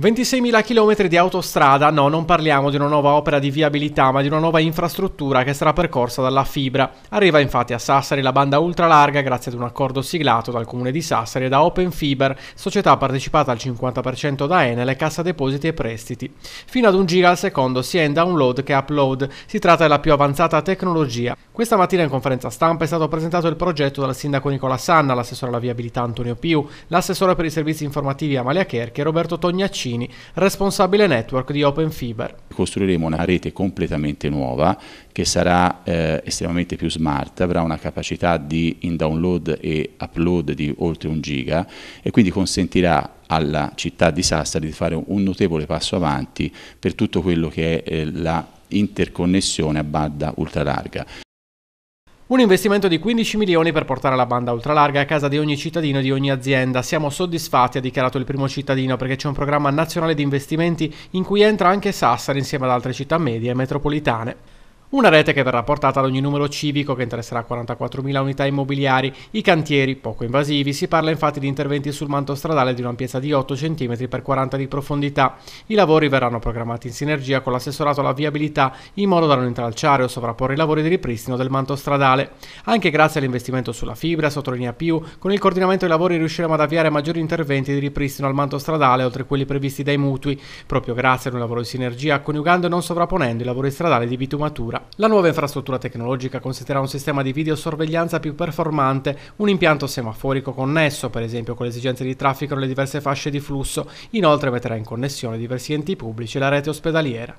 26.000 km di autostrada, no, non parliamo di una nuova opera di viabilità, ma di una nuova infrastruttura che sarà percorsa dalla fibra. Arriva infatti a Sassari la banda ultralarga grazie ad un accordo siglato dal comune di Sassari e da Open Fiber, società partecipata al 50% da Enel e Cassa Depositi e Prestiti. Fino ad un giga al secondo sia in download che upload. Si tratta della più avanzata tecnologia. Questa mattina in conferenza stampa è stato presentato il progetto dal sindaco Nicola Sanna, l'assessore alla viabilità Antonio Piu, l'assessore per i servizi informativi Amalia Cherchi e Roberto Tognacci Mancini, responsabile network di Open Fiber. Costruiremo una rete completamente nuova che sarà eh, estremamente più smart, avrà una capacità di in download e upload di oltre un giga e quindi consentirà alla città di Sassari di fare un notevole passo avanti per tutto quello che è eh, la interconnessione a banda ultralarga. Un investimento di 15 milioni per portare la banda ultralarga a casa di ogni cittadino e di ogni azienda. Siamo soddisfatti, ha dichiarato il primo cittadino, perché c'è un programma nazionale di investimenti in cui entra anche Sassari insieme ad altre città medie e metropolitane. Una rete che verrà portata ad ogni numero civico che interesserà 44.000 unità immobiliari, i cantieri poco invasivi, si parla infatti di interventi sul manto stradale di un'ampiezza di 8 cm per 40 di profondità. I lavori verranno programmati in sinergia con l'assessorato alla viabilità in modo da non intralciare o sovrapporre i lavori di ripristino del manto stradale. Anche grazie all'investimento sulla fibra, sottolinea più, con il coordinamento dei lavori riusciremo ad avviare maggiori interventi di ripristino al manto stradale oltre quelli previsti dai mutui, proprio grazie ad un lavoro di sinergia coniugando e non sovrapponendo i lavori stradali di bitumatura. La nuova infrastruttura tecnologica consentirà un sistema di videosorveglianza più performante, un impianto semaforico connesso, per esempio con le esigenze di traffico nelle diverse fasce di flusso, inoltre metterà in connessione diversi enti pubblici e la rete ospedaliera.